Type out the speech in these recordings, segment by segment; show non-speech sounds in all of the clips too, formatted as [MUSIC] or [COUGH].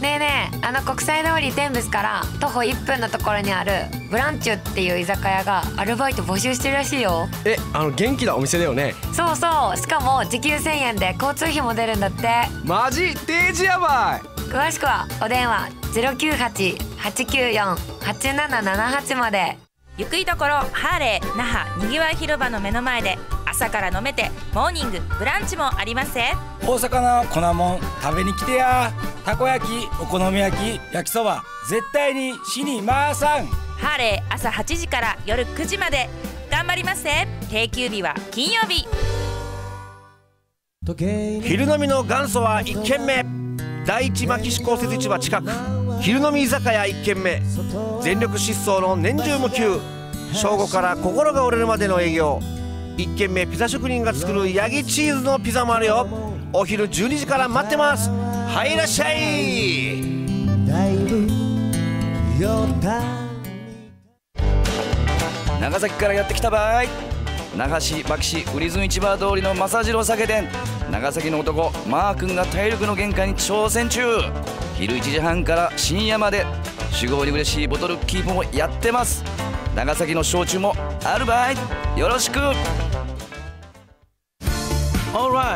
ねえねえあの国際通り天市から徒歩1分のところにあるブランチュっていう居酒屋がアルバイト募集してるらしいよえあの元気なお店だよねそうそうしかも時給1000円で交通費も出るんだってマジデージやばい詳しくはお電話098-894-8778までゆくいところハーレー那覇にぎわい広場の目の前で朝から飲めてモーニングブランチもありますん大阪の粉もん食べに来てやたこ焼きお好み焼き焼きそば絶対に死にまーさんハーレー朝8時から夜9時まで頑張りますぜ定休日は金曜日昼飲みの元祖は1軒目第一牧師公設市場近く昼飲み居酒屋1軒目全力疾走の年中無休正午から心が折れるまでの営業1軒目ピザ職人が作るヤギチーズのピザもあるよお昼12時から待ってますはいいらっしゃい長崎からやってきたばい那覇市牧市売津市場通りの正次郎酒店長崎の男マー君が体力の限界に挑戦中昼1時半から深夜まで酒豪に嬉しいボトルキープもやってます長崎の焼酎もあるばいよろしく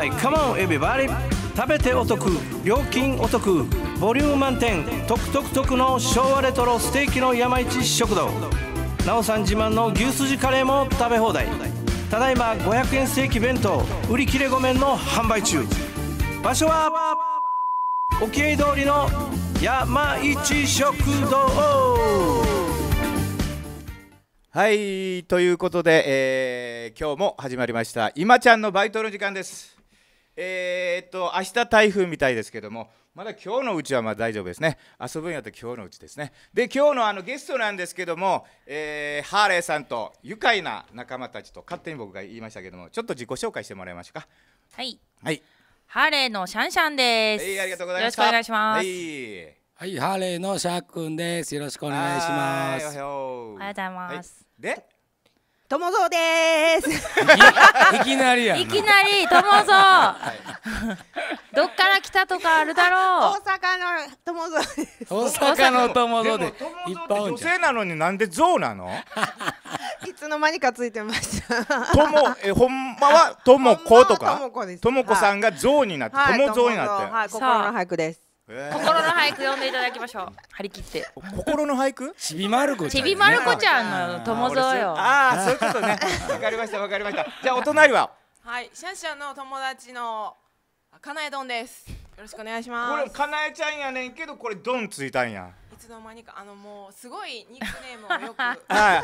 イカ o m エビバリ食べてお得料金お得ボリューム満点トクトクトクの昭和レトロステーキの山一食堂なおさん自慢の牛すじカレーも食べ放題ただいま500円ステーキ弁当売り切れごめんの販売中場所は沖合通りの山一食堂はいということで、えー、今日も始まりました「今ちゃんのバイトの時間」です。えー、っと明日台風みたいですけども、まだ今日のうちはまあ大丈夫ですね。遊ぶんやったら今日のうちですね。で、今日のあのゲストなんですけども、えー、ハーレーさんと愉快な仲間たちと勝手に僕が言いましたけども、ちょっと自己紹介してもらいましょうか。はい。はい。ハーレーのシャンシャンです。はー、ありがとうございます。よろしくお願いします。はいはい、ハーレーのシャークンです。よろしくお願いします。おはようございます。はい、で、友蔵ですいきなりやいきなり友蔵、はい、どっから来たとかあるだろう大阪の友蔵です大阪の友蔵でで女性なのになんで象なの [LAUGHS] いつの間にかついてました友えほんまは友子とか友子さんが象になって、はい、友蔵になって、はい、心の俳句です心の俳句読んでいただきましょう。張り切って。心の俳句？ちびまる子ちゃん。ちびまる子ちゃんの友蔵よ。ああ、そういうことね。わかりました、わかりました。じゃあお隣は。はい、シャンシャンの友達のかなえどんです。よろしくお願いします。これかなえちゃんやねんけど、これどんついたんや。いつの間にかあのもうすごいニックネームをよ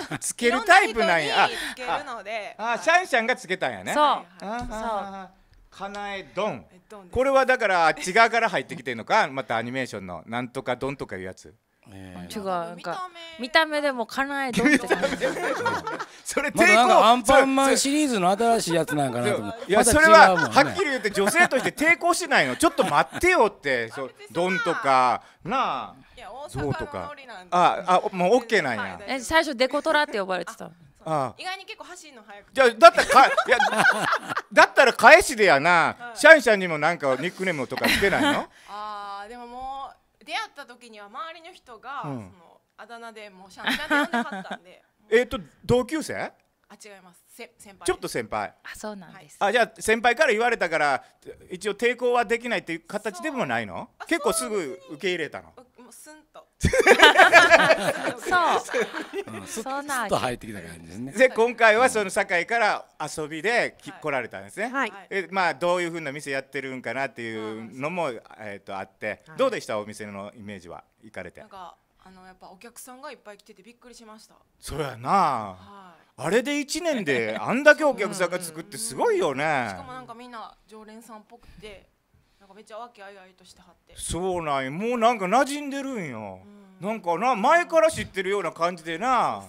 く [LAUGHS] つけるタイプなんや。つけるので。ああ、シャンシャンがつけたんやね。そう。そう。かなえどんこれはだからあっち側から入ってきてるのか [LAUGHS] またアニメーションのなんとかどんとかいうやつえー、違うなんか見た目でもかなえどって感じそれ抵抗、アンパンマンシリーズの新しいやつなんかなと思いやそれははっきり言って女性として抵抗してないのちょっと待ってよってそうどんとかなあ象とかああもうオッケーなんや、は最初デコトラって呼ばれてた意外に結構走るの早くじゃあだったらかいやだったら返しでやな、はい、シャンシャンにもなんかニックネームとかつけないのああでももう出会った時には周りの人が、そのあだ名でもうシャンシャンっ呼んったんで [LAUGHS] えっと同級生あ違います先輩ちょっと先輩あそうなんです、はい、あじゃあ先輩から言われたから一応抵抗はできないっていう形でもないの結構すぐ受け入れたのもスンとそう、うん、そうなんと入ってきた感じですねで今回はその堺から遊びではい、来られたんですね、はい、えまあどういうふうな店やってるんかなっていうのも、えー、とあって、はい、どうでしたお店のイメージは行かれてなんかあのやっぱお客さんがいっぱい来ててびっくりしましたそうやな、はい、あれで1年であんだけお客さんがつくってすごいよねうん、しかもなんかみんな常連さんっぽくてなんかめっちゃ和気あいあいとしてはってそうなんやもうなんか馴染んでるんよ、うん、なんかな前から知ってるような感じでな、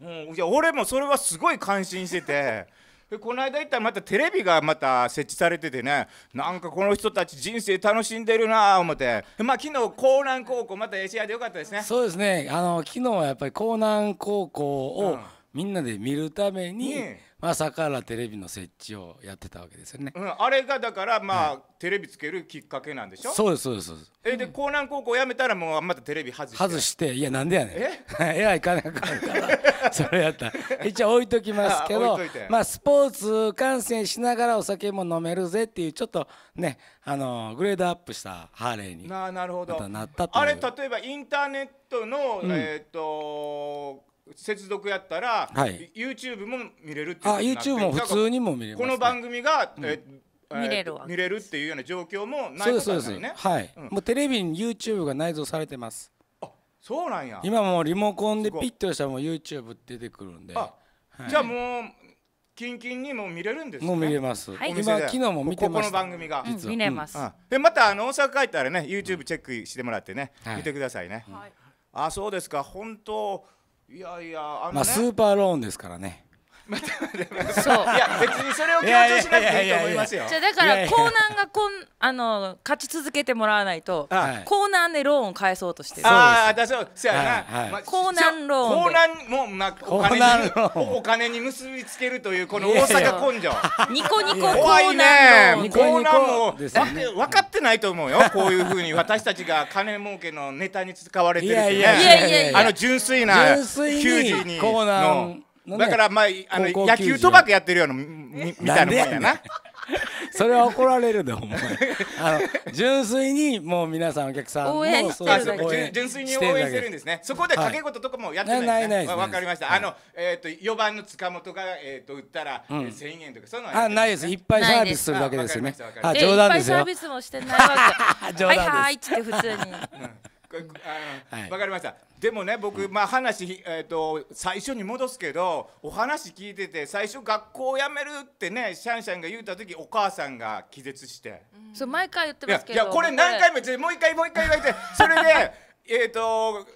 うん、ね、うん、いや俺もそれはすごい感心してて [LAUGHS] でこの間行ったらまたテレビがまた設置されててねなんかこの人たち人生楽しんでるなあ思ってまあ昨日江南高校また試合でよかったですねそうですねあの昨日はやっぱり江南高校を、みんなで見るために、うんまあ、朝からテレビの設置をやってたわけですよね、うん、あれがだからまあ、はい、テレビつけるきっかけなんでしょそうですそうですそうですえで江南高校辞めたらもうまたテレビ外して外していやなんでやねんえや、[LAUGHS] らい金かかるからそれやった一応置いときますけどまあスポーツ観戦しながらお酒も飲めるぜっていうちょっとねあのグレードアップしたハーレーにななるほどあれ例えばインターネットの、うん、えっ、ー、と接続やったら、はい、YouTube も見れるっていうあ YouTube も普通にも見れます、ね、この番組が、うんえー、見れる見れるっていうような状況もないことですねはい、うん、もうテレビに YouTube が内蔵されてますあそうなんや今もうリモコンでピッと押したらもう YouTube 出てくるんで、はい、じゃあもうキンキンにも見れるんです、ね、もう見れます。はい、今昨日も見てます。この番組が、うん、見れます。うん、でまたあの大阪帰ったらね、YouTube チェックしてもらってね、見てくださいね。はい、あそうですか。本当。いやいや、ね、まあ、スーパーローンですからねそういや別にそれを強調しなくていいと思いますよじゃだからコーナーがこんあの勝ち続けてもらわないと、コーナーでローンを返そうとしてるああだそうそやな、コーナーローンコーナーもまお金にお金に結びつけるというこの大阪根性ニコニココーナーローンコーナーも分かってないと思うよこういうふうに私たちが金儲けのネタに使われてるっいやいやいやあの純粋な純粋にコーナーね、だからまああの野球賭博やってるようなみたいなもんやな。[LAUGHS] それは怒られるでお前あの純粋にもう皆さんお客さん応援して純粋に応援してるんですねそこで掛け事とかもやってない、ねはい、ないわ、かりました、はい、あのえっ、ー、と4番の塚本がえっ、ー、と売ったら1000、う円とかそういうのはあないですいっぱいサービスするだけですよねあ冗談ですよいっぱいサービスもしてないわけ [LAUGHS] はいはいって普通に、うんわかりましたでもね僕、まあ話、えーと、最初に戻すけどお話聞いてて最初学校を辞めるってねシャンシャンが言うた時お母さんが気絶して、うん、そう毎回言ってますけどいやこれ何回ももう一回もう一回言われて [LAUGHS] それでえっ、と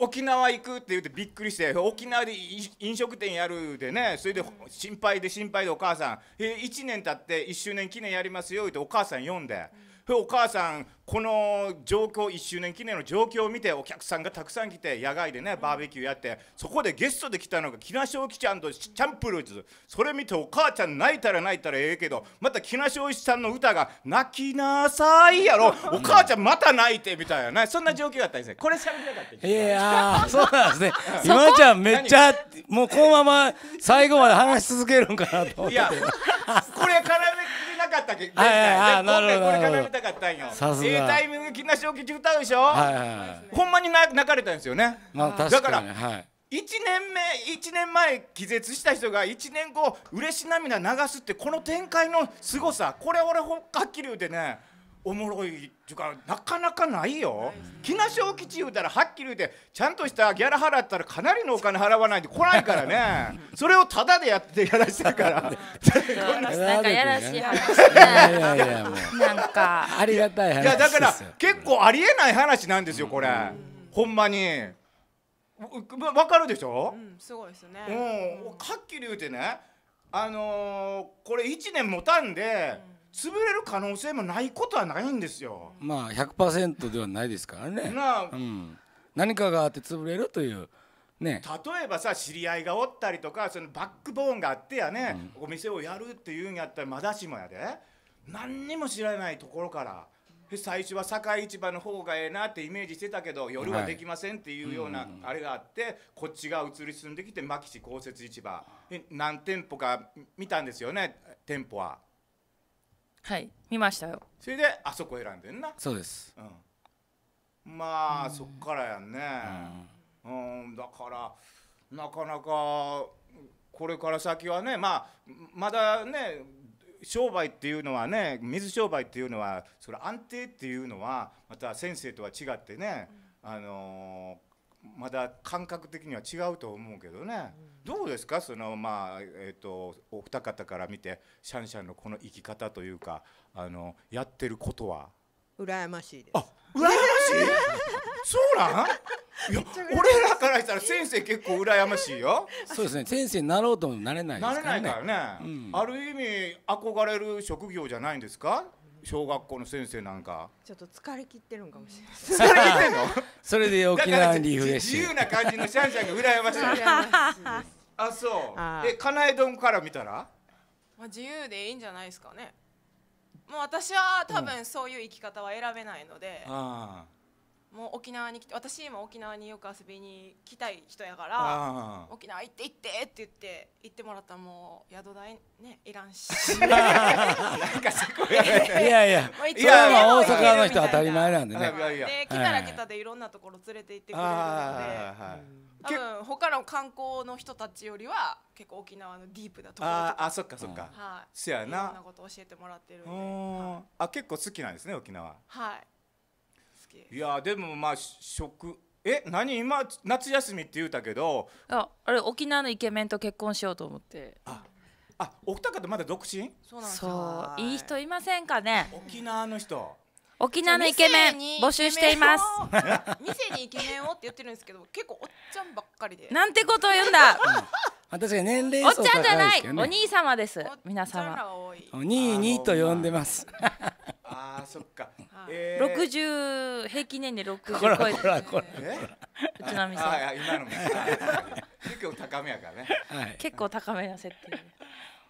沖縄行くって言ってびっくりして沖縄で飲食店やるでねそれで心配で心配でお母さん、え1年経って1周年記念やりますよってお母さん読んで。うお母さんこの状況1周年記念の状況を見てお客さんがたくさん来て野外でねバーベキューやってそこでゲストで来たのが木梨正吉ちゃんとチャンプルーズそれ見てお母ちゃん泣いたら泣いたらええけどまた木梨正吉さんの歌が「泣きなさい」やろ [LAUGHS] お母ちゃんまた泣いてみたいなそんな状況だったんですねこれ喋りなかったいやー [LAUGHS] そうなんですね今ちゃんめっちゃもうこのまま最後まで話し続けるんかなと思っていやこれからたかったけど、はいはい、今回これ語りたかったんよええタイミング金なし沖地歌うでしょ、はいはいはい、ほんまに泣かれたんですよね、まあ、だから、はい年目一年前気絶した人が一年後嬉し涙流すってこの展開の凄さこれ俺はっきり言うてねおもろいっていうかなかなかないよ木梨沖吉言うたらはっきり言うてちゃんとしたギャラ払ったらかなりのお金払わないで来ないからね [LAUGHS] それをタダでやってやらしてからなんかやらしい話ねなんかありがたい話いやだから結構ありえない話なんですよこれ、うん、ほんまにわかるでしょ、うん、すごいですね、うん、はっきり言うてねあのー、これ1年持たんで、うん潰れる可能性もないことはないんですよ。まあ100%ではないですからね。なあ、うん、何かがあって潰れるという。ね、例えばさ知り合いがおったりとかそのバックボーンがあってやね、うん、お店をやるっていうんやったらまだしもやで何にも知らないところから最初は堺市場の方がええなってイメージしてたけど夜はできませんっていうようなあれがあってこっちが移り住んできて牧師公設市場何店舗か見たんですよね店舗は。はい見ましたよそれであそこ選んでんなそうです、うん、まあ、そっからやんねうん、だからなかなかこれから先はねまあまだね商売っていうのはね水商売っていうのはそれ安定っていうのはまた先生とは違ってね、あのーまだ感覚的には違うと思うけどね、うん、どうですかそのまあえっ、ー、とお二方から見てシャンシャンのこの生き方というかあのやってることは羨ましいですあ羨ましい [LAUGHS] そうなん [LAUGHS] いや俺らからしたら先生結構羨ましいよそうですね先生になろうともなれないですからねなれないからね、うん、ある意味憧れる職業じゃないんですか小学校の先生なんかちょっと疲れ切ってるんかもしれない疲れ切ってんの [LAUGHS] それで沖縄リフレッシュ自由な感じのシャンシャンが羨ましいあそうでかなえ丼から見たらまあ自由でいいんじゃないですかねもう私は多分そういう生き方は選べないので、うん、ああもう沖縄に来て私今沖縄によく遊びに来たい人やから沖縄行って行ってって言って行ってもらったらもう宿代ねいらんしやいやいやいやまあ大阪の人当たり前なんでねで来たら来たでいろんなところ連れて行ってくれるので、はい多分他の観光の人たちよりは結構沖縄のディープなところとかあそっかそっか、はい、せやないろんなこと教えてもらってるんで、あ結構好きなんですね沖縄はいでいやでもまあ食え何今夏休みって言うたけどああれ沖縄のイケメンと結婚しようと思ってああお二方まだ独身そうなんですいい人いませんかね沖縄の人沖縄のイケメン募集しています店にイケメンをって言ってるんですけど結構おっちゃんばっかりでなんてことを言うんだ、うん、確か年齢層高いですけど、ね、おっちゃんじゃないお兄様です皆様お兄にと呼んでますああそっか。えー、60平均年齢六十超えて。こらこらちなみに。あ今の結構高めやからね。はい、結構高めな設定。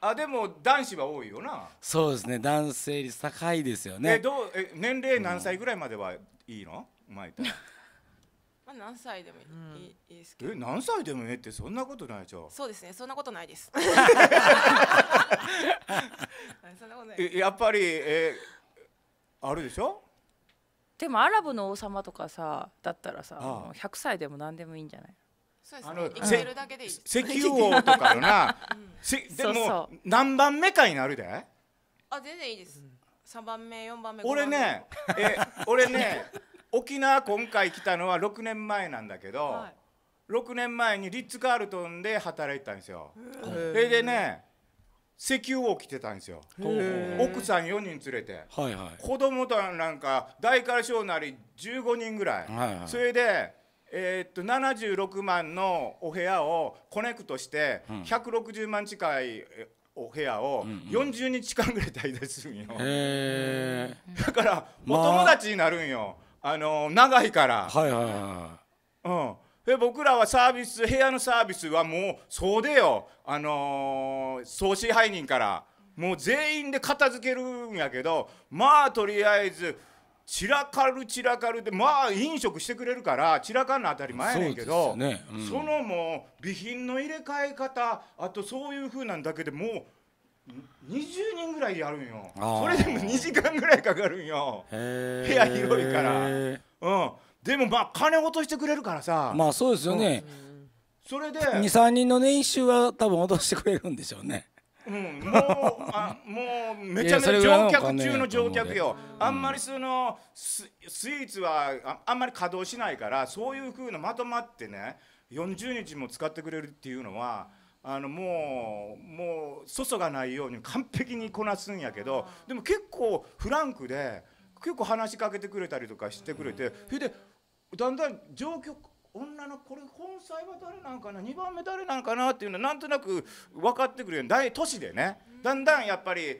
あでも男子は多いよな。そうですね男性率高いですよね。えどうえ年齢何歳ぐらいまではいいの？前と。[LAUGHS] まあ、何歳でもいいうん、いいですけど。え、何歳でもええって、そんなことないじゃん。そうですね、そんなことないです。[LAUGHS] そんなことない。やっぱり、えーあるでしょでもアラブの王様とかさだったらさああ100歳でも何でもいいんじゃないそうですあの石油王とかよな、せでもそうそ何番目かになるであ、全然いいです。三番目、四番目。俺ねえ俺ね沖縄今回来たのは六年前なんだけど、六、はい。年前にリッツ・カールトンで働いたんですよ。それでね石油を着てたんですよ奥さん4人連れて、はいはい、子供となんか大から小なり15人ぐらい、はいはい、それで、えー、っと76万のお部屋をコネクトして、うん、160万近いお部屋を40日間ぐらい滞在するんよ、うんうん、だからお友達になるんよ、まあ、あの長いから、はいはいはい、うんで僕らはサービス部屋のサービスはもうそうでよあのー、総支配人からもう全員で片付けるんやけどまあとりあえず散らかる散らかるでまあ飲食してくれるから散らかるの当たり前やねんけどそ、ねうん、そのもう備品の入れ替え方あとそういうふうなんだけでもう。20人ぐらいやるんよそれでも2時間ぐらいかかるんよ部屋広いからうんでもまあ金落としてくれるからさまあそうですよね、それで23人の年収は多分落としてくれるんでしょうねうん、もうあもうめちゃめちゃ乗客中の乗客よ、あんまりそのススイーツはああんまり稼働しないからそういうふうなまとまってね40日も使ってくれるっていうのはあのもうもうそそがないように完璧にこなすんやけどでも結構フランクで結構話しかけてくれたりとかしてくれてそれでだんだん状況女のこれ本妻は誰なんかな2番目誰なんかなっていうのはなんとなく分かってくるように大都市でねだんだんやっぱり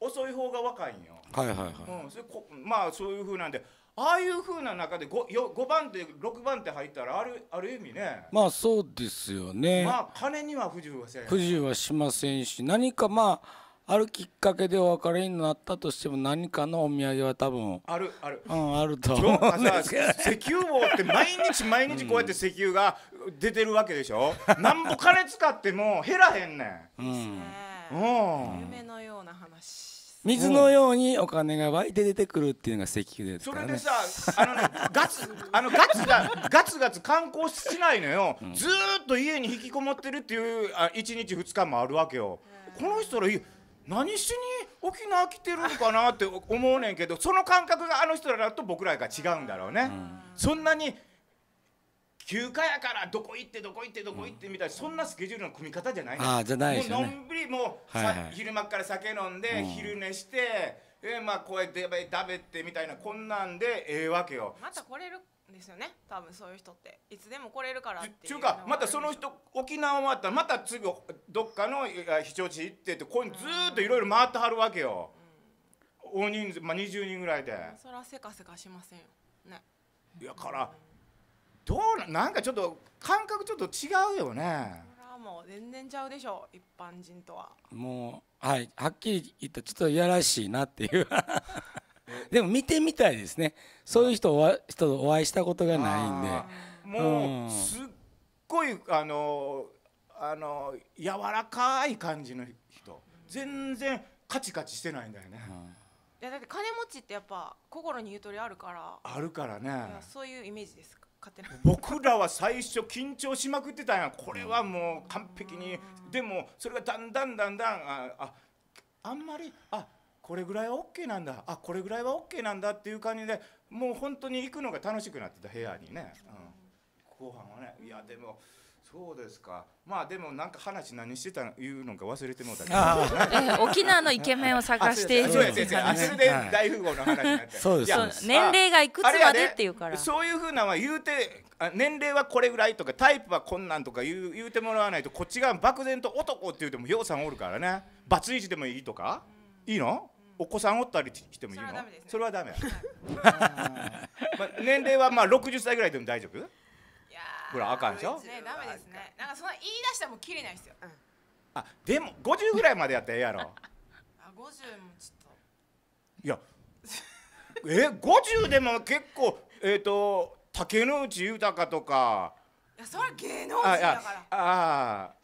遅い方が若いんよ。はいはいはい、うん、それこまあそういうふうなんでああいうふうな中で 5, よ5番手6番手入ったらあるある意味ねまあそうですよねまあ金には不自由はせん不自由はしませんし何かまああるきっかけでお別れになったとしても何かのお土産は多分あるあるうんあると思うんですけど、石油王って毎日毎日こうやって石油が出てるわけでしょ、うん、なんぼ金使っても減らへんねん、うん、うん、夢のような話水のようにお金が湧いて出てくるっていうのが石油で、ね、それでさ [LAUGHS] あの、ね、ガツあのガツがガツガツ観光しないのよ、うん、ずっと家に引きこもってるっていうあ1日2日もあるわけよ、この人ら何しに沖縄来てるのかなって思うねんけどその感覚があの人らと僕らが違うんだろうね。うん、そんなに休暇やからどこ行ってどこ行ってどこ行ってみたいな、そんなスケジュールの組み方じゃないあじゃない、ね、もうのんびりもう、はいはい、昼間から酒飲んで、うん、昼寝して。えー、まあこうやって食べてみたいなこんなんでええわけよまた来れるですよね多分そういう人っていつでも来れるからっていうかまたその人沖縄終わったらまた次どっかの避暑地行ってってこういうずっといろいろ回ってはるわけよ、うん、大人数、まあ、20人ぐらいでそりゃせかせかしませんよねやから、どうななんかちょっと感覚ちょっと違うよねそれはもう全然ちゃうでしょ一般人とはもうはいはっきり言ったちょっといやらしいなっていう [LAUGHS] でも見てみたいですねそういう人は人とお会いしたことがないんでもう、すっごいあのあの柔らかい感じの人全然カチカチしてないんだよね、いやだって金持ちってやっぱ心にゆとりあるからあるからねそういうイメージですか僕らは最初緊張しまくってたんやこれはもう完璧にでもそれがだんだんだんだんあああんまりあこれぐらいは OK なんだあこれぐらいは OK なんだっていう感じでもう本当に行くのが楽しくなってた部屋にね、うん、後半はねいやでもそうですかまあでもなんか話何してたいうのか忘れてもうたけど [LAUGHS] えー、沖縄のイケメンを探していそうですねそうで大富豪の話になってそうです年齢がいくつまでっていうから、そういうふうなは言うて年齢はこれぐらいとかタイプはこんなんとか言う言うてもらわないとこっちが漠然と男って言うてもようさんおるからねバツイチでもいいとかいいのお子さんおったりしてもいいのそれはダメ、ね、[LAUGHS] まあ、年齢はまあ六十歳ぐらいでも大丈夫いやほらあかんでしょねダメですねなんかその言い出したらもう切れないですよ、うん、あでも五十ぐらいまでやったらええやろあ五十もちょっといやえ五十でも結構えっ、ー、と竹野内豊とかいやそれは芸能人だからああ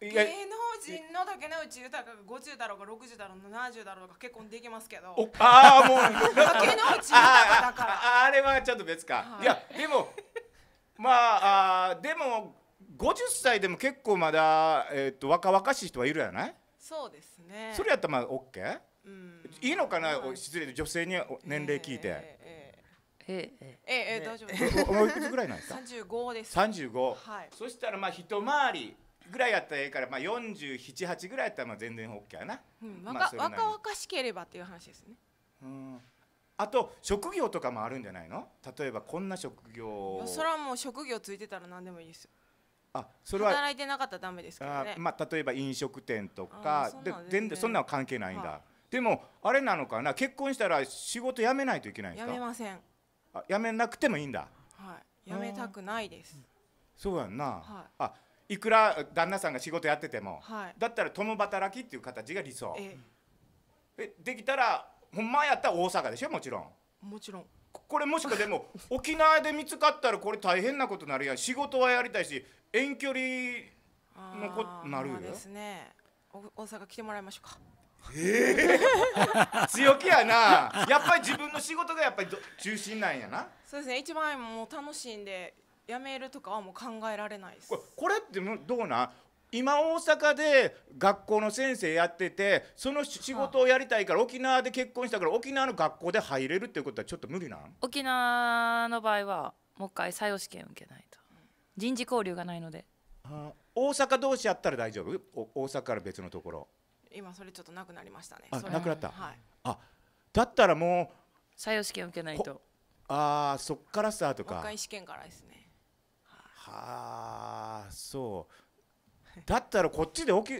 芸能人の竹野内豊が50だろうが60だろうが70だろうが結婚できますけどああもう竹野内豊だからあれはちょっと別か、はい、いやでもまああでも50歳でも結構まだ、えーと、若々しい人はいるやないそうですねそれやったらまあ OK? うんいいのかな、はい、失礼で女性に年齢聞いて、えーえーええええええ、大丈夫です。おいくつぐらいなんですか。三十五です。三十五。はい。そしたらまあ一回りぐらいやったらええから、まあ、478ぐらいやったらまあ全然 OK やな、うんまあ、若々しければっていう話ですねうんあと職業とかもあるんじゃないの例えばこんな職業それはもう職業ついてたら何でもいいですよあそれは働いてなかったらダメですから、ねまあ、例えば飲食店とかで、で全然そんなの関係ないんだ、はい、でもあれなのかな結婚したら仕事辞めないといけないんですか辞めませんあ辞めなくてもいいんだはい辞めたくないです、そうやんな、はい、あいくら旦那さんが仕事やってても、はい、だったら共働きっていう形が理想、ええ、できたらほんまやったら大阪でしょもちろんもちろんこれもしかでも [LAUGHS] 沖縄で見つかったらこれ大変なことになるやん仕事はやりたいし遠距離のことなるよ、まあ、ですね大阪来てもらいましょうかえー、[LAUGHS] 強気やなやっぱり自分の仕事がやっぱり中心なんやなそうですね一番もう楽しいんで辞めるとかはもう考えられないですこれってどうなん今大阪で学校の先生やっててその仕事をやりたいから沖縄で結婚したから沖縄の学校で入れるっていうことはちょっと無理なん沖縄の場合はもう一回採用試験受けないと人事交流がないので、はあ、大阪同士やったら大丈夫大阪から別のところ今それちょっとなくなりましたねあなくなった、はい、あだったらもう採用試験受けないとああそっからスタートか。もう一回試験からですね。はあそうだったらこっちで沖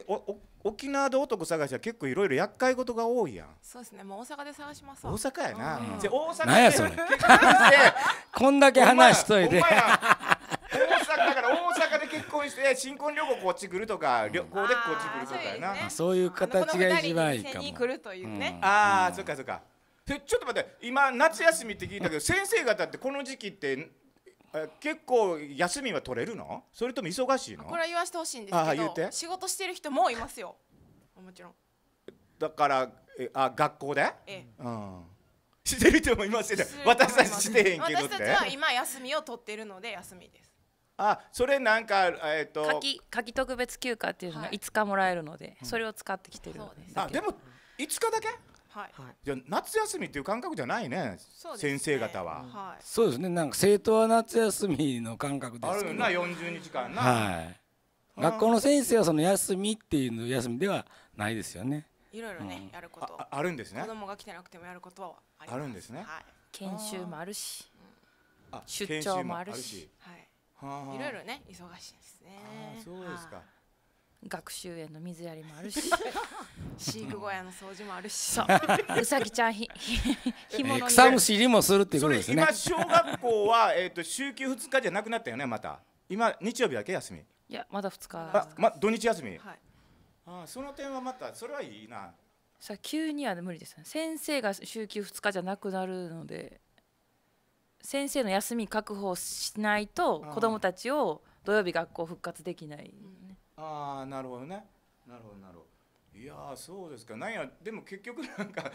沖縄で男探しは結構いろいろ厄介事が多いやんそうですねもう大阪で探します大阪やな、うん、じゃ大阪でやそれこんだけ話しといてだから大阪で結婚して新婚旅行こっち来るとか旅行でこっち来るとかやな、ね、そういう形が一番いいかも、ねうん、ああ、うん、そっかそっかちょっと待って今夏休みって聞いたけど、先生方ってこの時期ってえ結構休みは取れるのそれとも忙しいのこれは言わせてほしいんですけど仕事してる人もいますよもちろんだからえあ学校で、ええ、うんしてる人もいますよ私たちしてへんけど私たちは今休みを取ってるので休みですあそれなんかえっ、と夏き特別休暇っていうのが5日もらえるので、はい、それを使ってきてるであでも5日だけはい、じゃ夏休みっていう感覚じゃないね、ね、先生方は、はい、そうですねなんか生徒は夏休みの感覚ですけどあるな40日間な、はい、学校の先生はその休みっていうの休みではないですよねいろいろね、うん、やることああるんですね子供が来てなくてもやることはあるんですね、はい、研修もあるし出張もあるしはいいろいろね忙しいですねあそうですか、学習園の水やりもあるし [LAUGHS] 飼育小屋の掃除もあるし、うさぎちゃんひひもの、草むしりもするっていうことですね今小学校は、えーと、週休2日じゃなくなったよねまた今日曜日だけ休みいやまだ2日あ、ま、土日休み、はい、あその点はまたそれはいいなさあ急には無理です先生が週休2日じゃなくなるので先生の休み確保しないと子どもたちを土曜日学校復活できない、うんああなるほどねなるほどなるほどいやそうですかなんやでも結局なんか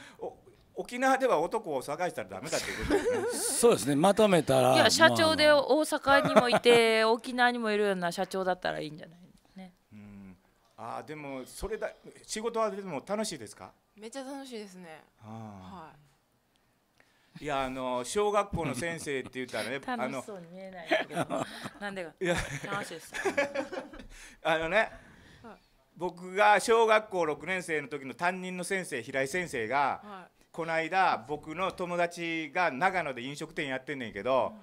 沖縄では男を探したらダメだっていうことですね [LAUGHS] そうですねまとめたらいや社長で大阪にもいて [LAUGHS] 沖縄にもいるような社長だったらいいんじゃないねうんああでもそれだ仕事はでも楽しいですかめっちゃ楽しいですねはいいやあの小学校の先生って言ったらね [LAUGHS] 楽しそうに見えないけどなんでか楽しいです [LAUGHS] あのね僕が小学校6年生の時の担任の先生平井先生が、はい、この間僕の友達が長野で飲食店やってんねんけど、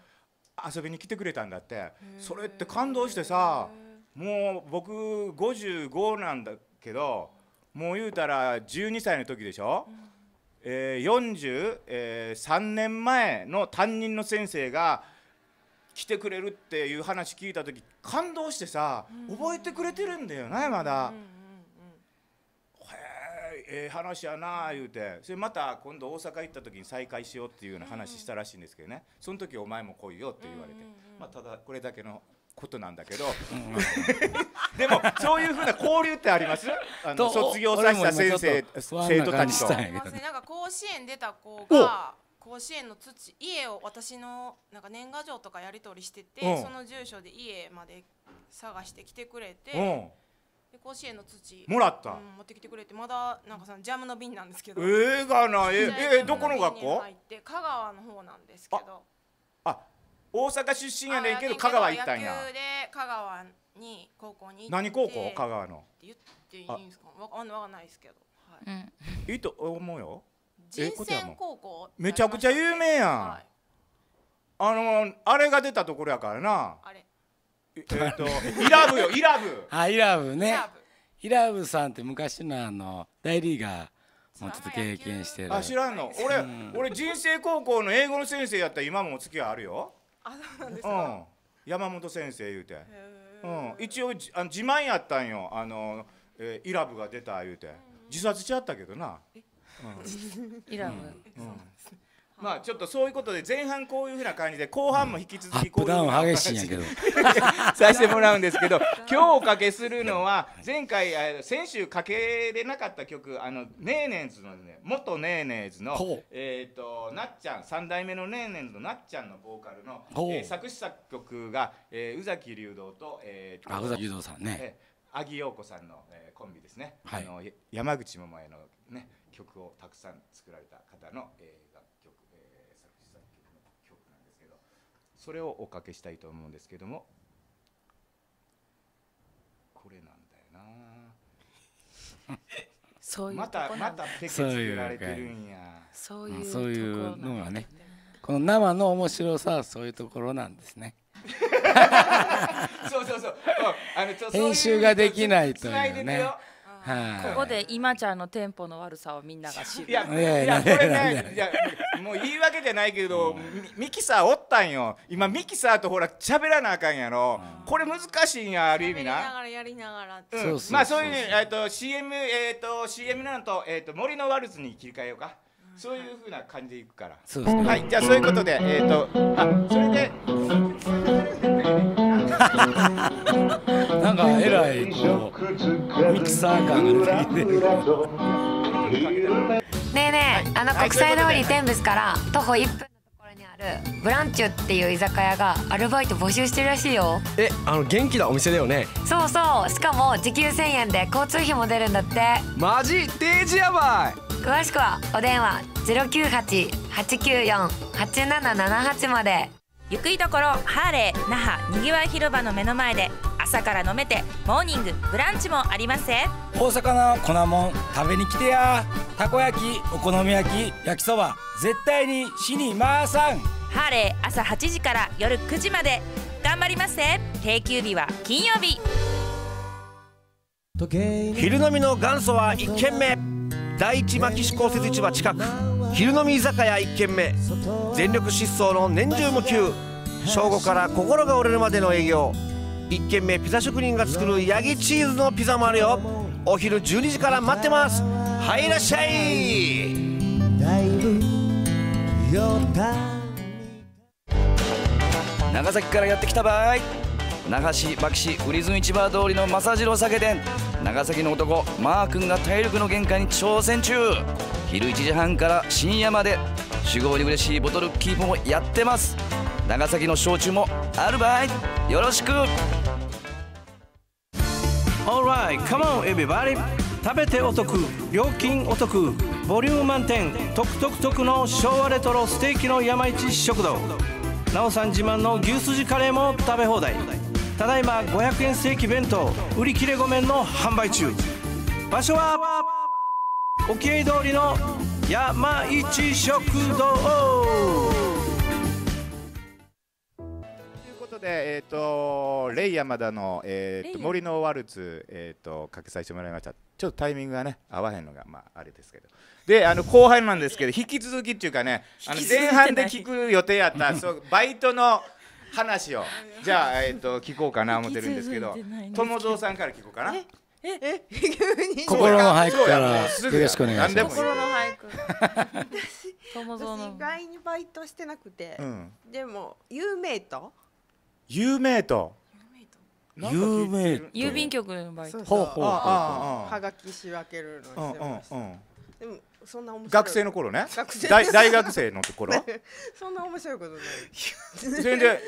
うん、遊びに来てくれたんだってそれって感動してさもう僕55なんだけどもう言うたら12歳の時でしょ、うんえー、43年前の担任の先生が来てくれるっていう話聞いた時感動してさ、覚えてくれてるんだよねまだ。ええ話やなあ言うてそれまた今度大阪行った時に再会しようっていうような話したらしいんですけどね、その時お前も来いよって言われて、まあ、ただこれだけのことなんだけど、でもそういうふうな交流ってありますあの卒業させた先生生徒たちと。なんか甲子園出た子が甲子園の土家を私のなんか年賀状とかやり取りしてて、その住所で家まで探してきてくれて。で甲子園の土もらった、持ってきてくれてまだなんかそのジャムの瓶なんですけどええがなええどこの学校香川の方なんですけど大阪出身やねんけど香川行ったんや香川に高校に何高校香川の言っていいんですかわかんないですけど、はいいいと思うよ人選高校めちゃくちゃ有名やん、あのあれが出たところやからなあれえっ、と [LAUGHS] イラブよイラブあイラブねイラブさんって昔のあの大リーガーもうちょっと経験してるあ知らんの俺、うん、俺人生高校の英語の先生やったら今もお付き合いあるよあそうなんですか、うん、山本先生言うて、うん、一応あの自慢やったんよあの、えー、イラブが出た言うて、自殺しちゃったけどな、うん、イラブ、うんまあちょっとそういうことで前半こういうふうな感じで後半も引き続きこういうふうなし [LAUGHS] させてもらうんですけど今日おかけするのは前回先週かけれなかった曲あのネーネーズのね元ネーネーズのえっとなっちゃん三代目のネーネーズのなっちゃんのボーカルのえ作詞作曲がえ宇崎竜童とえあ宇崎竜童さんね阿木陽子さんのえコンビですねあの山口百恵のね曲をたくさん作られた方のえそれをおかけしたいと思うんですけどもこれなんだよなそういうまたまたペケつけられてるんやそういう,、そういうのがねこの生の面白さはそういうところなんですね [LAUGHS] そうそうそう、編集ができないというね。ここで今ちゃんのテンポの悪さをみんなが知るいやいやこれねいやもう言い訳じゃないけど、ミキサーおったんよ今ミキサーとほら喋らなあかんやろ、これ難しいんやある意味なやりながらやりながらまあそういうえっ、と CM えっ、と CM なんと,、えっと森のワルツに切り替えようかそういうふうな感じでいくからそうはいじゃあそういうことでえっ、とあそれで [LAUGHS] なんかえらいこうミキサー感が出てねえねえ、はい、あの国際通り天仏から徒歩1分のところにあるブランチュっていう居酒屋がアルバイト募集してるらしいよえあの元気なお店だよねそうそうしかも時給1000円で交通費も出るんだってマジデージやばい詳しくはお電話098-894-8778までゆくいところハーレー那覇にぎわい広場の目の前で朝から飲めてモーニングブランチもありますせ大阪の粉もん食べに来てやたこ焼きお好み焼き焼きそば絶対に死にまーさんハーレー朝8時から夜9時まで頑張りますせ定休日は金曜日昼飲みの元祖は1軒目第一牧志公設市場近く昼飲み居酒屋1軒目全力疾走の年中無休正午から心が折れるまでの営業1軒目ピザ職人が作るヤギチーズのピザもあるよお昼12時から待ってますはいいらっしゃい長崎からやってきたばい那覇市牧市り住市場通りの正次郎酒店長崎の男マー君が体力の限界に挑戦中昼1時半から深夜まで酒豪に嬉しいボトルキープもやってます長崎の焼酎もあるばいよろしく Alright, come on everybody 食べてお得料金お得ボリューム満点トクトクトクの昭和レトロステーキの山市食堂なおさん自慢の牛すじカレーも食べ放題ただいま500円ステーキ弁当売り切れ御免の販売中場所は沖計通りの山一食堂で、えっ、ー、と、レイ山田の、えっ、ー、と、森のワルツ、えっ、ー、と、かけさせてもらいました。ちょっとタイミングがね、合わへんのが、まあ、あれですけど。で、あの、後輩なんですけど、引き続きっていうかね、あの、前半で聞く予定やった、そう、バイトの。話を、じゃあ、えっ、と、聞こうかな思ってるんですけど、友蔵さんから聞こうかな。え [LAUGHS] 心の俳句からよろしくお願いします。心の俳句。私私意外にバイトしてなくて、うん、でも有名と。有名と。有名郵便局のバイト。ほうほうほうはがき仕分けるのしてました。でもそんな面白い学生の頃ね学生大大学生のところそんな面白いことない全然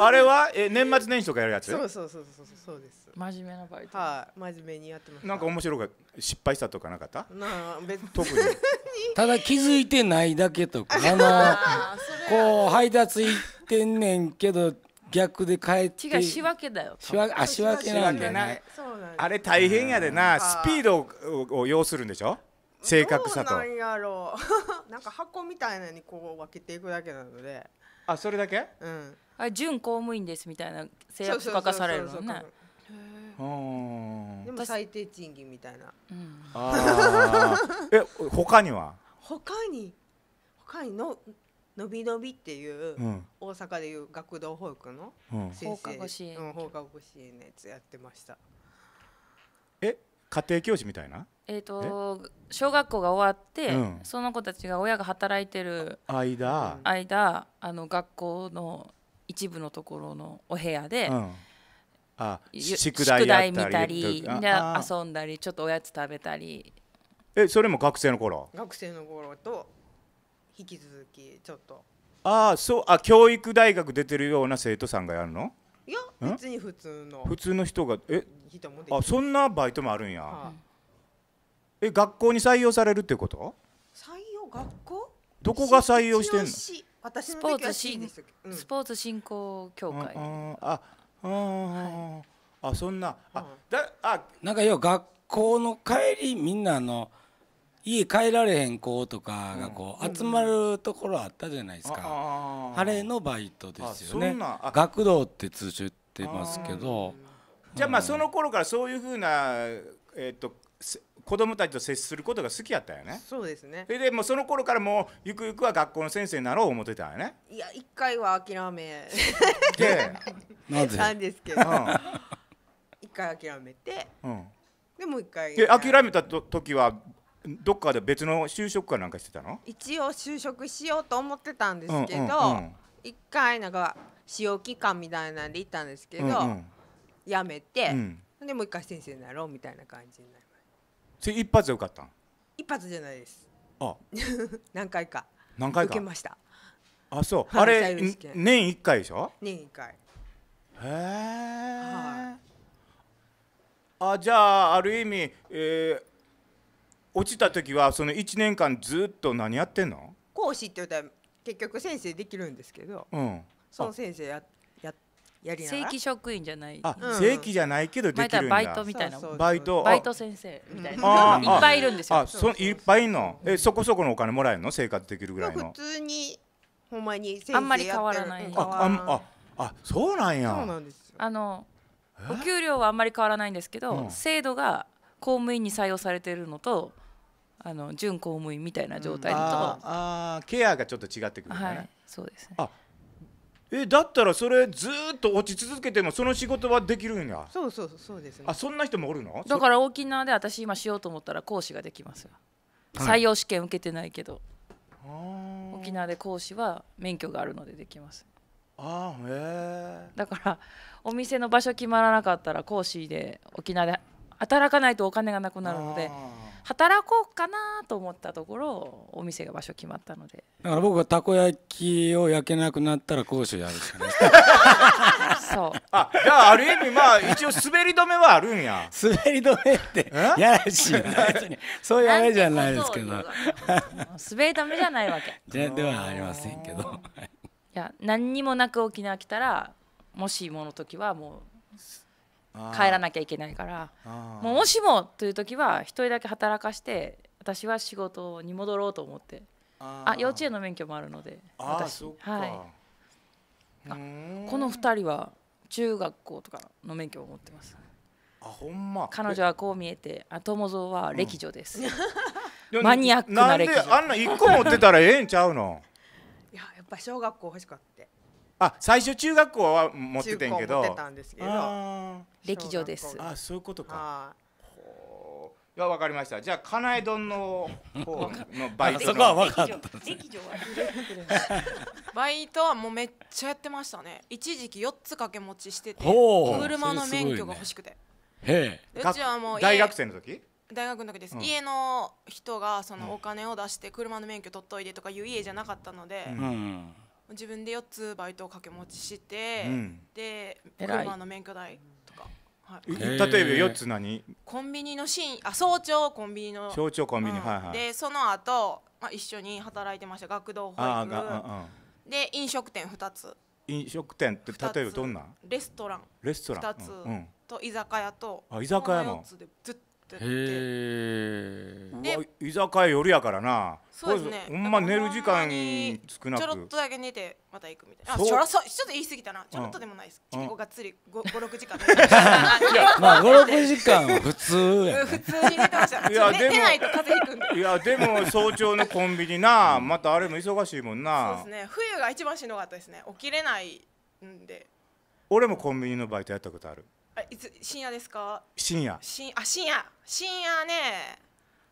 あれはえ年末年始とかやるやつそうそうそうそうそうです真面目なバイトはい、真面目にやってますなんか面白い失敗したとかなかったなあ別に特に [LAUGHS] ただ気づいてないだけとか [LAUGHS] あのこう配達行ってんねんけど逆で帰って違う仕分けだよ仕分け仕分けなんだねあれ大変やでなスピードを要するんでしょ正確さとなんやろう [LAUGHS] なんか箱みたいなのにこう分けていくだけなのであそれだけうんあ準公務員ですみたいな制約書かされるのねでも最低賃金みたいな、うん、あえ他には他に他にの伸び伸びっていう、うん、大阪でいう学童保育の先生、うん、放課後支援、うん、放課後支援のやつやってましたえ家庭教師みたいなえっ、と小学校が終わって、うん、その子たちが親が働いてる間間あの学校の一部のところのお部屋で、うん、あ宿題見たり遊んだりちょっとおやつ食べたりえそれも学生の頃学生の頃と引き続きちょっとああそうあ教育大学出てるような生徒さんがやるのいや別に普通の普通の人がえ人もあそんなバイトもあるんや、はい、え学校に採用されるってこと採用学校どこが採用してんの私の時は C でしたけど、うん、スポーツ振興協会あああ、はい、あそんなあ、うだあなんかよ学校の帰りみんなあの、家帰られへん子とかがこう集まるところあったじゃないですか、あれのバイトですよね学童って通称言ってますけどじゃあまあその頃からそういうふうな、えー、と子供たちと接することが好きやったよねそうですねでもその頃からもうゆくゆくは学校の先生になろう思ってたよねいや一回は諦めで [LAUGHS] なんですけど、うん、一回諦めて、うん、でも一回諦めた時はどっかで別の就職かなんかしてたの一応就職しようと思ってたんですけど、一回なんか使用期間みたいなんで行ったんですけど、辞、うん、めて、うん、でもう一回先生になろうみたいな感じになりました一発で受かった一発じゃないですあ [LAUGHS] 何回か何回か受けましたあそう、あれ年一回でしょ年一回へえ、はい、あじゃあある意味、えー落ちた時はその1年間ずっと何やってんの講師って言ったら結局先生できるんですけど、うん、その先生やややりなが正規職員じゃないあ、うん、正規じゃないけどできるんだバイトみたいなバイトバイト先生みたいな、うん、いっぱいいるんですよあそいっぱいいのえそこそこのお金もらえるの生活できるぐらいの普通にほんまに先生あんまり変わらないあああそうなんやそうなんですあのお給料はあんまり変わらないんですけど、制度が公務員に採用されているのとあの準公務員みたいな状態だと、うん、ああケアがちょっと違ってくるね、はい、そうですねあえだったらそれずっと落ち続けてもその仕事はできるんやそうそうそうですねあそんな人もおるのだから沖縄で私今しようと思ったら講師ができます採用試験受けてないけど沖縄で講師は免許があるのでできますあへえだからお店の場所決まらなかったら講師で沖縄で働かないとお金がなくなるので働こうかなと思ったところお店が場所決まったのでだから僕がたこ焼きを焼けなくなったら講師やるしかない [LAUGHS] そうあじゃあある意味まあ一応滑り止めはあるんや [LAUGHS] 滑り止めってやらしい [LAUGHS] そういうあれじゃないですけど滑り止めじゃないわけじゃではありませんけどいや何にもなく沖縄来たらもしもの時はもう帰らなきゃいけないからもうもしもという時は一人だけ働かして私は仕事に戻ろうと思ってあ幼稚園の免許もあるので私はいあこの二人は中学校とかの免許を持ってますあほんま彼女はこう見えてあ友蔵は歴女です、うん、[LAUGHS] マニアックな歴女なんであんな1個持ってたらええんちゃうの [LAUGHS] いややっぱ小学校欲しかってあ最初中学校は持っててんけど歴女ですあそういうことかいや分かりましたじゃあかなえ丼ののバイトそこはかったバイトはもうめっちゃやってましたね一時期4つ掛け持ちしてて車の免許が欲しくて、うちはもう大学生の時大学の時です、うん、家の人がそのお金を出して車の免許取っといてとかいう家じゃなかったので、うん自分で4つバイトを掛け持ちして、うん、で車の免許代とか。はい、例えば4つ何コンビニの深あ早朝コンビニの早朝コンビニ、うん、はいはいでその後、まあ一緒に働いてました学童保育、うん、で飲食店2つ飲食店って例えばどんなレストランレストラン2つ、と居酒屋とあ居酒屋もずっってって居酒屋夜やからなそうですねほんま寝る時間少なくちょろっとだけ寝てまた行くみたいなあちょろそうちょっと言い過ぎたなちょろっとでもないです、うん、結構がっつり五六時間まあ五六時間は普通や、ね、普通に寝てましたいやでもないと風邪ひくんでいやでも早朝のコンビニなまたあれも忙しいもんなそうですね冬が一番しんどかったですね起きれないんで俺もコンビニのバイトやったことあるあいつ深夜ですか深夜深あ深夜深夜ね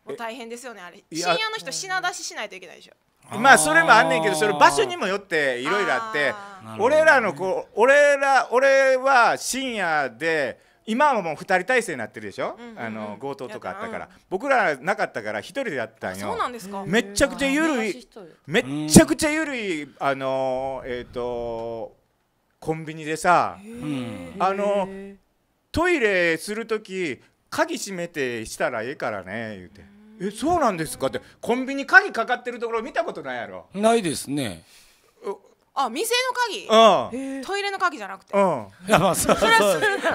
もう大変ですよねあれ深夜の人品出ししないといけないでしょまあそれもあんねんけどそれ場所にもよっていろいろあってあ俺らのこう俺ら俺は深夜で今はもう2人体制になってるでしょ、うんうんうんあの強盗とかあったから僕らなかったから1人でやったんよそうなんですかめっちゃくちゃ緩いめっちゃくちゃ緩いあのえっ、とコンビニでさ、うんあのトイレする時鍵閉めてしたらええからね言うて「えそうなんですか?」ってコンビニ鍵かかってるところ見たことないやろないですねあ店の鍵トイレの鍵じゃなくて、それはするだ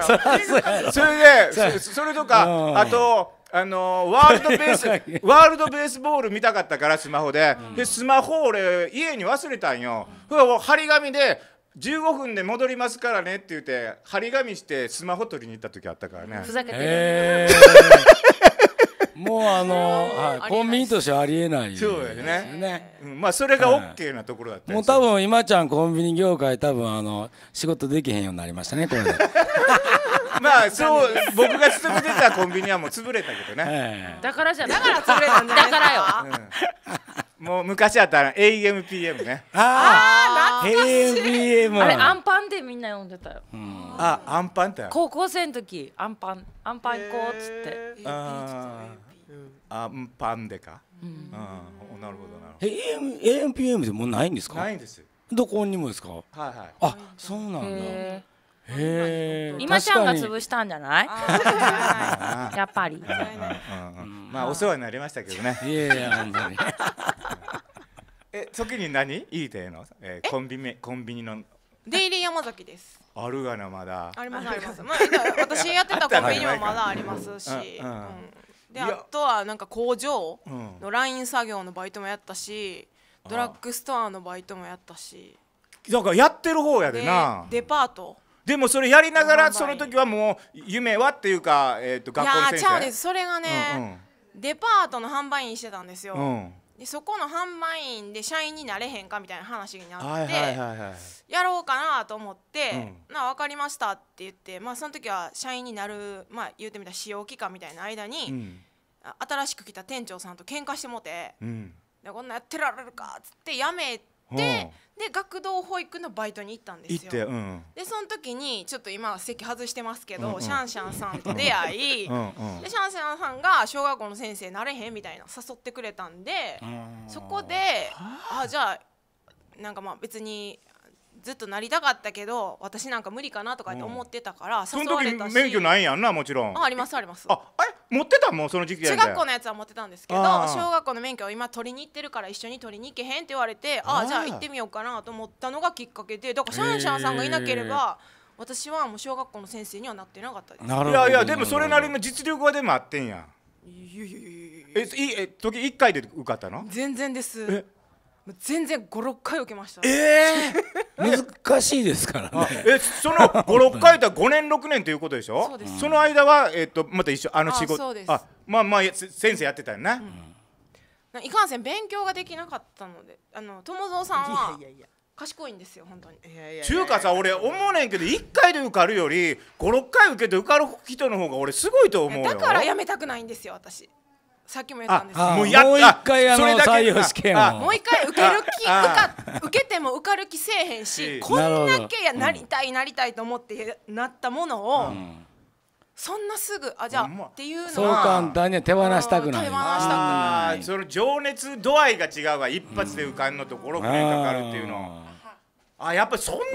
ろそれでそれとかあとあのワールドベース [LAUGHS] ワールドベースボール見たかったからスマホでうん、でスマホ俺家に忘れたんよ、うん、張り紙で15分で戻りますからねって言って張り紙してスマホ取りに行った時あったからねふざけてる、[LAUGHS] もうあの、はい、コンビニとしてありえない、そうですね、うん、まあそれが OK なところだった、はい、もう多分今ちゃんコンビニ業界多分あの仕事できへんようになりましたねこれで [LAUGHS] まあそう僕が勤めてたコンビニはもう潰れたけどね、だからじゃだから潰れたんだからよ、うんもう昔あったら AMPM ねああ懐かしい AMPM あれアンパンでみんな読んでたよ、うん、あアンパンって高校生の時アンパンアンパン行こうっつってあアンパンでか、うん、あなるほどなるほど AM AMPM でもないんですかないんですどこにもですかはいはいあそうなんだ今ちゃんが潰したんじゃない [LAUGHS] やっぱり、まあお世話になりましたけどねいやいや本当に [LAUGHS] え時に何いいての、えコンビニコンビニのデイリー山崎ですあるがなまだありますありますまあ私やってたコンビニもまだありますし、であとはなんか工場のライン作業のバイトもやったし、ドラッグストアのバイトもやったしなんかやってる方やでなデパートでもそれやりながらその時はもう夢はっていうか、えー、と学校の先生いやゃうんですそれがね、うんうん、デパートの販売員してたんですよ、うん、でそこの販売員で社員になれへんかみたいな話になって、はいはいはい、やろうかなと思って、うん、な分かりましたって言って、まあ、その時は社員になる、まあ、言うてみたら使用期間みたいな間に、うん、新しく来た店長さんと喧嘩してもて、うん、でこんなやってられるかっつってやめて。、で学童保育のバイトに行ったんですよ、うん、でその時にちょっと今席外してますけど、うんうん、シャンシャンさんと出会いうん、でシャンシャンさんが小学校の先生なれへんみたいな誘ってくれたんでそこであじゃあなんかまあ別にずっとなりたかったけど私なんか無理かなとかって思ってたから、その時免許ないやんなもちろんあありますありますあえ持ってたもうその時期中学校のやつは持ってたんですけど小学校の免許を今取りに行ってるから一緒に取りに行けへんって言われてああじゃあ行ってみようかなと思ったのがきっかけでだからシャンシャンさんがいなければ、私はもう小学校の先生にはなってなかったですいやいやでもそれなりの実力はでもあってんやいやいやいやえ時1回で受かったの全然ですえ全然56回受けましたええー、[LAUGHS] 難しいですからねえその五六回とは5年6年ということでしょそその間は、えーと、また一緒あの仕事あまあまあ先生やってたよね、うん、いかんせん勉強ができなかったのであの友蔵さんはいやいやいや賢いんですよ本当に中華さ俺思うねんけど1回で受かるより56回受けて受かる人の方が俺すごいと思うだからやめたくないんですよ私さっきも言ったんですけどもう一回あの採用試験をもう一回受ける気受か受けても受かる気せえへんしこんだけやなりたい、なりたいと思ってなったものを、うん、そんなすぐあじゃあ、うっていうのはそう簡単に手放したくない手放したくないその情熱度合いが違うわ一発で受かんのと56年かかるっていうのあやっぱりそんなに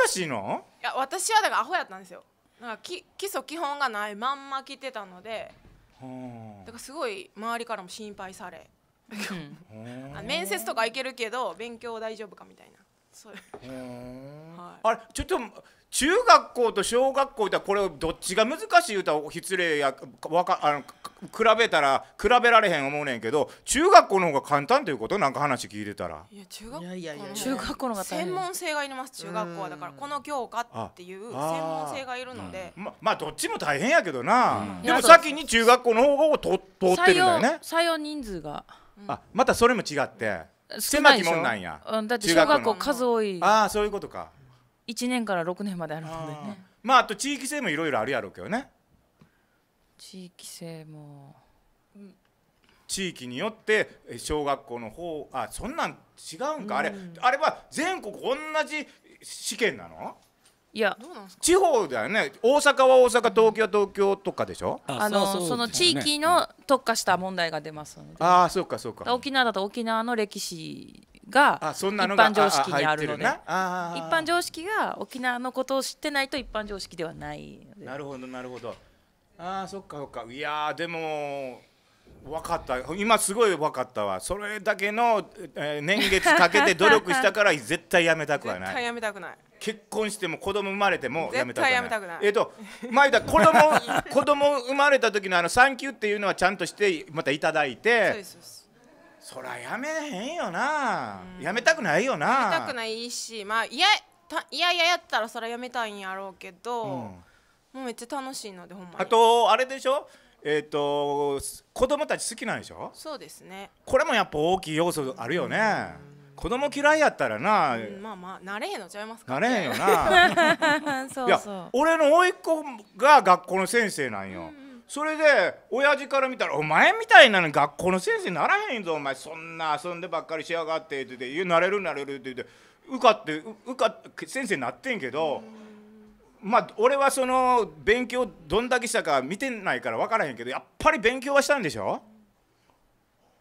難しいのいや私はだからアホやったんですよなんかき基礎基本がないまんま来てたのでだからすごい周りからも心配され、面接とか行けるけど勉強大丈夫かみたいなそういう、はい、あれちょっと中学校と小学校ではこれどっちが難しい言う失礼やわかあの比べたら比べられへん思うねんけど中学校の方が簡単ということなんか話聞いてたらいや中学校中学校の方専門性がいります中学校はだからこの教科っていう専門性がいるので、うん、ままあどっちも大変やけどな、うん、でも先に中学校の方を通ってるんだよね採用人数が、うん、あまたそれも違って狭きもんなんや、うん、だって小学校数多いああそういうことか1年から6年まであるのでねまああと地域性もいろいろあるやろうけどね地域性も、地域によって小学校の方あそんなん違うんか、うん、あれあれは全国同じ試験なのいや地方だよね大阪は大阪東京は東京とかでしょあのそ、ね,、の地域の特化した問題が出ますのでああそうかそうか沖縄だと沖縄の歴史が一般常識にあるので一般常識が沖縄のことを知ってないと一般常識ではないなるほどなるほどああそっかそっかいやでも分かった今すごい分かったわそれだけの、えー、年月かけて努力したから [LAUGHS] 絶対やめたくはない絶対やめたくない結婚しても子供生まれてもやめたくないえっ、ー、と前だ子供 [LAUGHS] 子供生まれた時のあの産休っていうのはちゃんとしてまたいただいてそうですそらやめへんよな、うん、やめたくないよなやめたくないしまあいやたいやいややったらそらやめたいんやろうけど、うん、もうめっちゃ楽しいのでほんまにあとあれでしょえっ、ー、と子供たち好きなんでしょそうですねこれもやっぱ大きい要素あるよね、うん、子供嫌いやったらな、うん、まあまあ慣れへんのちゃいますか、ね、慣れへんよな [LAUGHS] そうそういや俺の甥っ子が学校の先生なんよ、うんそれで親父から見たら「お前みたいなの学校の先生にならへんぞお前そんな遊んでばっかりしやがって」って言って「なれるなれる」って言って受かって受かって先生になってんけど。まあ、俺はその勉強どんだけしたか見てないから分からへんけどやっぱり勉強はしたんでしょ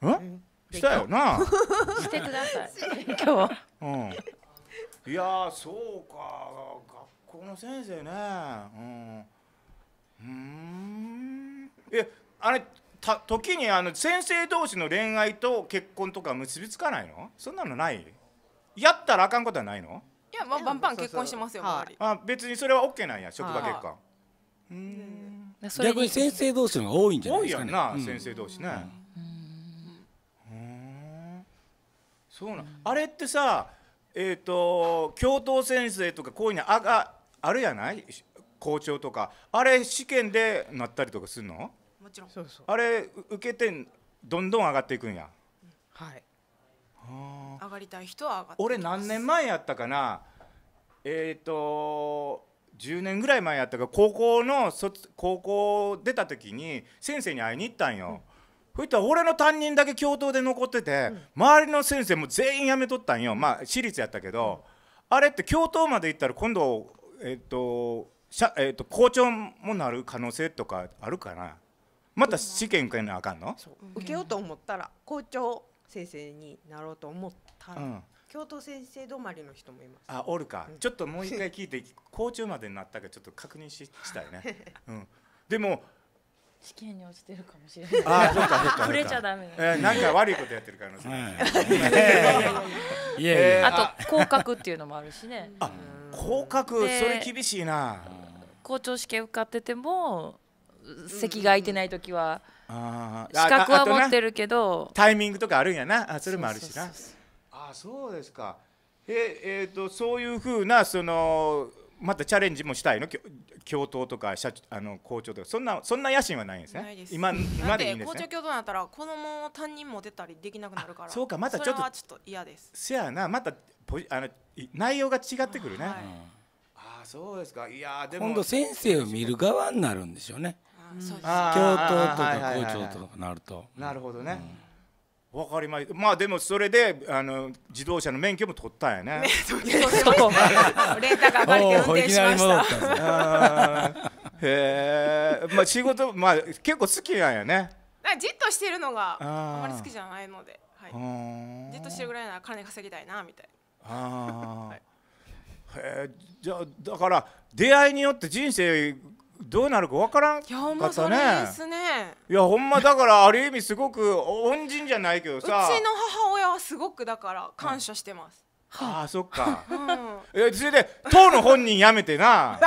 んしたよなしてください今日は、うん、いやそうか学校の先生ねうんうんえあれた時にあの先生同士の恋愛と結婚とか結びつかないのそんなのないやったらあかんことはないのいや、まあ、バンバン結婚しますよ、周り。あ、別にそれはオッケーなんや、職場結婚。うん。逆に先生同士のが多いんじゃないですか、ね。多いやんな、うん、先生同士ね。うん。そうなん、うん、あれってさ、えっ、ー、と、教頭先生とか、こういうの、あが、あるやない。校長とかあれ試験でなったりとかするのもちろんあれ受けてどんどん上がっていくんや、うん、はい上がりたい人は上がって俺何年前やったかなえっ、ー、と10年ぐらい前やったから高校の卒高校出た時に先生に会いに行ったんよ、うんそしたら俺の担任だけ教頭で残ってて、うん、周りの先生も全員辞めとったんよまあ私立やったけど、うん、あれって教頭まで行ったら今度えっとしゃ、えーと、校長もなる可能性とかあるかなまた試験受けなあかんの、うん、受けようと思ったら校長先生になろうと思ったら、うん、教頭先生止まりの人もいますあおるか、うん、ちょっともう一回聞いて校長までになったかちょっと確認ししたいね、[LAUGHS] うん、でも試験に落ちてるかもしれない。ああ、そうか、そうか。触れちゃダメ。えー、なんか悪いことやってる可能性。えやあと、降格っていうのもあるしね。あ、降格、それ厳しいな。校長試験受かってても。席が空いてない時は。資格は持ってるけど。タイミングとかあるんやな。あ、それもあるしな。あ、そうですか。え、えっと、そういうふうな、その。またチャレンジもしたいの教頭とか社あの校長とかそんなそんな野心はないんですね。す今までいいんですね。校長教頭だったら子供も担任も出たりできなくなるから。そうかまたちょっとちょっと嫌です。せやなまたポあの内容が違ってくるね。はい、ああそうですかいやでも今度先生を見る側になるんでしょうね。あそうです。教頭とか校長とかなると。なるほどね。うんわかりましまあでもそれであの自動車の免許も取ったんやね。ね [LAUGHS] そこレンタカー借りて運転しました。へえまあ仕事まあ結構好きなんやね。じっとしてるのがあまり好きじゃないので、はい、じっとしてるぐらいなら金稼ぎたいなみたいな。あはい、へえじゃあだから出会いによって人生どうなるか分からんかったねいやほんまだからある意味すごく恩人じゃないけどさうちの母親はすごくだから感謝してます、うん、ああそっか、うん、それで当の本人やめてな [LAUGHS]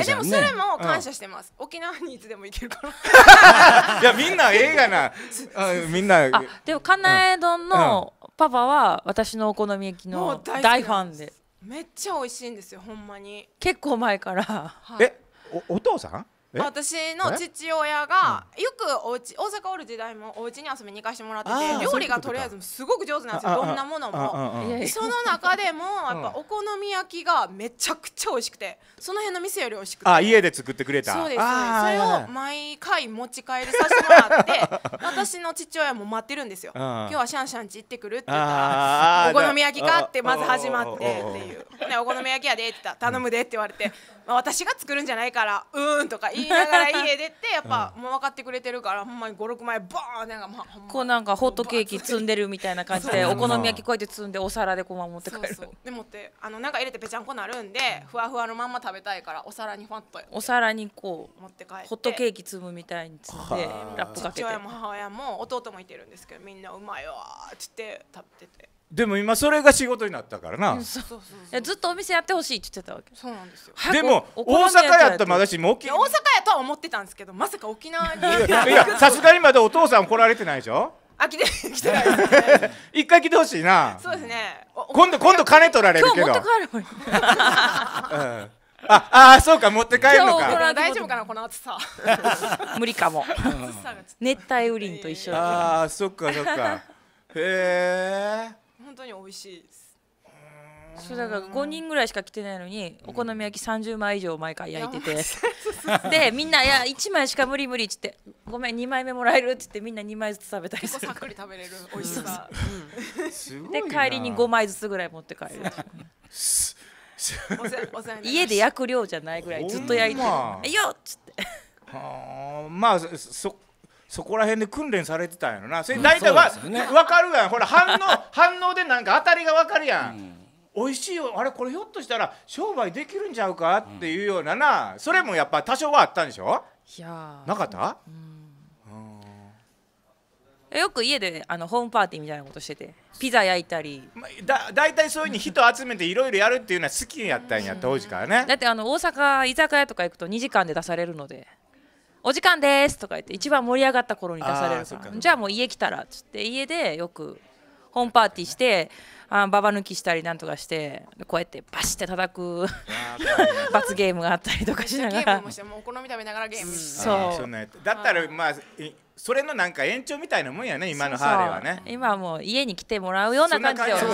えでもそれも感謝してます、うん、沖縄にいつでも行けるから [LAUGHS] いやみんな映画な [LAUGHS] みんなでもかなえ丼のパパは私のお好み焼きの大ファンでめっちゃ美味しいんですよほんまに結構前から、はい、えおお父さん私の父親がよくお家大阪おる時代もお家に遊びに行かしてもらってて料理がとりあえずすごく上手なんですよどんなものもその中でもやっぱお好み焼きがめちゃくちゃ美味しくてその辺の店より美味しくてあ家で作ってくれたそうですそれを毎回持ち帰りさせてもらって [LAUGHS] 私の父親も待ってるんですよ今日はシャンシャンち行ってくるって言ったらお好み焼きかってまず始まってっていうお好み焼きやでって言ったら頼むでって言われてまあ、私が作るんじゃないから「うーん」とか言いながら家出てやっぱ、もう分かってくれてるからほんまに56枚ボーンなんかまあこうなんかホットケーキ積んでるみたいな感じでお好み焼きこうやって積んでお皿でこま持って帰るそうそうでもってあのなんか入れてぺちゃんこなるんでふわふわのまんま食べたいからお皿にファッとお皿にこう持って帰ってホットケーキ積むみたいに積んでラップかけて父親も母親も弟もいてるんですけどみんなうまいわって言って食べてて。でも今それが仕事になったからなずっとお店やってほしいって言ってたわけそうなんですよでも大阪やったまだしも大阪やとは思ってたんですけどまさか沖縄にいやさすがにまだお父さん来られてないでしょあ来て来てない、ね、一回来てほしいなそうですね今度今度金取られるけど今日持って帰ればいい、ああそうか持って帰るのか大丈夫かなこの暑さ [LAUGHS] 無理かも熱帯雨林と一緒ああそっかそっかへえ本当に美味しいですそうだから5人ぐらいしか来てないのにお好み焼き30枚以上毎回焼いてて、でみんな「いや1枚しか無理無理」っつって「ごめん2枚目もらえる」っつってみんな2枚ずつ食べたりするさっくり食べれる美味しさ、で帰りに5枚ずつぐらい持って帰る家で焼く量じゃないぐらいずっと焼いて「いよっ!」っつって。はあまあそそこら辺で訓練されてたんやろなそれ大体わ、うんね、分かるやんほら反応 [LAUGHS] 反応でなんか当たりが分かるやん、うん、美味しいよあれこれひょっとしたら商売できるんちゃうかっていうようなな、うん、それもやっぱ多少はあったんでしょいやなかった、よく家であのホームパーティーみたいなことしててピザ焼いたりだ大体そういうふうに人集めていろいろやるっていうのは好きやったんや当時からねだってあの大阪居酒屋とか行くと2時間で出されるのでお時間です」とか言って一番盛り上がった頃に出されるからじゃあもう家来たらっつって家でよくホームパーティーしてあババ抜きしたりなんとかしてこうやってバシって叩く罰ゲームがあったりとかしながらゲームしてもお好み食べながらゲームそうだったらまあそれのなんか延長みたいなもんやね今のハーレーはね今はもう家に来てもらうような感じでにそん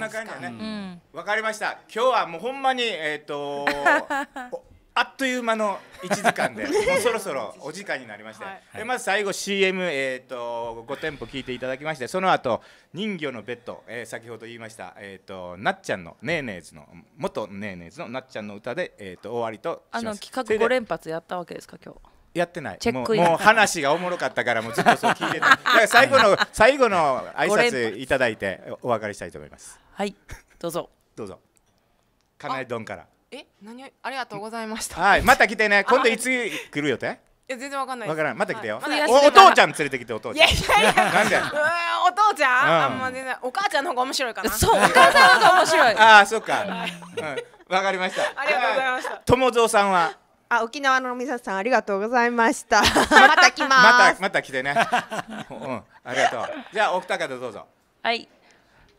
な感じだねわ、ねうん、かりました今日はもうほんまにえっ、ー、と [LAUGHS] あっという間の1時間で [LAUGHS] もうそろそろお時間になりまして、はい、まず最後 CM、えーと、5店舗聞いていただきましてその後人魚のベッド、えー、先ほど言いました、えーと、なっちゃんのネーネーズの元ネーネーズのなっちゃんの歌で、えーと、終わりとあの企画5連発やったわけですか今日やってないもうもう話がおもろかったからもうずっとそう聞いてた [LAUGHS] 最後の最後の挨拶いただいてお別れしたいと思いますはいどうぞどうぞかなえ丼から。え何ありがとうございました。はい、また来てね。今度いつ来る予定いや全然わかんないわからん。また来てよ。おお父ちゃん連れてきてお父ちゃん。いやいやいや。なんで？お父ちゃん、あんま全然お母ちゃんの方が面白いかな。そう、お母さんの方が面白い。[LAUGHS] ああ、そうか。わかりました。ありがとうございました。友蔵さんは。あ、沖縄の皆さんありがとうございました。[LAUGHS] また来ます。またまた来てね。[LAUGHS] うん、ありがとう。じゃあお二方どうぞ。はい。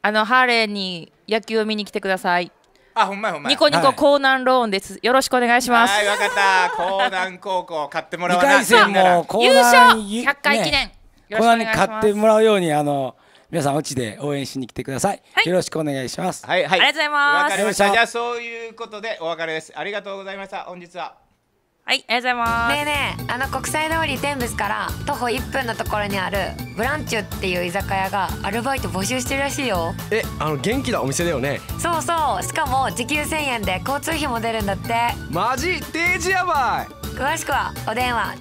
あのハーレーに野球を見に来てください。あほんまほんまやニコニコ江南ローンです、よろしくお願いしますはいわかった江南高校買ってもらわないと優勝1 0回記念、ね、江南に買ってもらうようにあの皆さんうちで応援しに来てください、はい、よろしくお願いしますはいはいありがとうございますわかりましたじゃあそういうことでお別れですありがとうございました本日ははい、ありがとうございます。ねえねえ、あの国際通り天仏から徒歩1分のところにあるブランチュっていう居酒屋がアルバイト募集してるらしいよ。え、あの元気なお店だよね。そうそう、しかも時給1000円で交通費も出るんだって。マジデージやばい。詳しくはお電話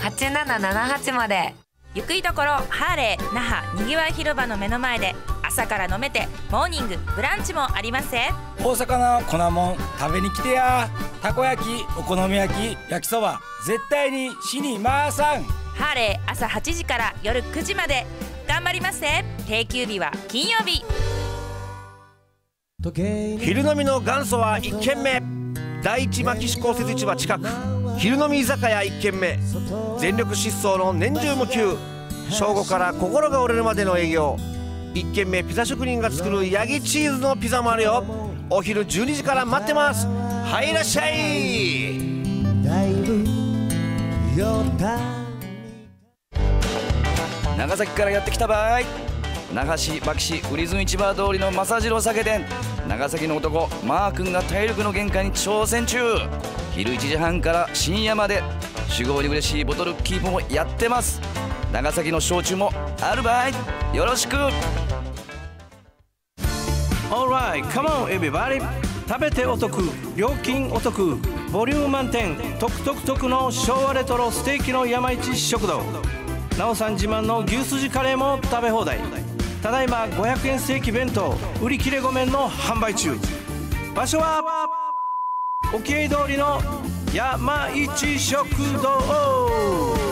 098-894-8778まで。ゆくいところハーレー那覇にぎわい広場の目の前で朝から飲めてモーニングブランチもありますせ大阪の粉もん食べに来てやたこ焼きお好み焼き焼きそば絶対に死にまーさんハーレー朝8時から夜9時まで頑張りますせ定休日は金曜日昼飲みの元祖は1軒目第一牧志公設市場近く昼飲み居酒屋1軒目全力疾走の年中無休正午から心が折れるまでの営業1軒目ピザ職人が作るヤギチーズのピザもあるよお昼12時から待ってますはいいらっしゃい長崎からやってきた場合那市牧市瓜住市場通りの正次郎酒店長崎の男マー君が体力の限界に挑戦中昼1時半から深夜まで酒豪に嬉しいボトルキープもやってます長崎の焼酎もあるばいよろしく Alright, come on everybody 食べてお得料金お得ボリューム満点トクトクトクの昭和レトロステーキの山市食堂なおさん自慢の牛すじカレーも食べ放題ただいま500円ステーキ弁当売り切れごめんの販売中場所は沖合通りの山一食堂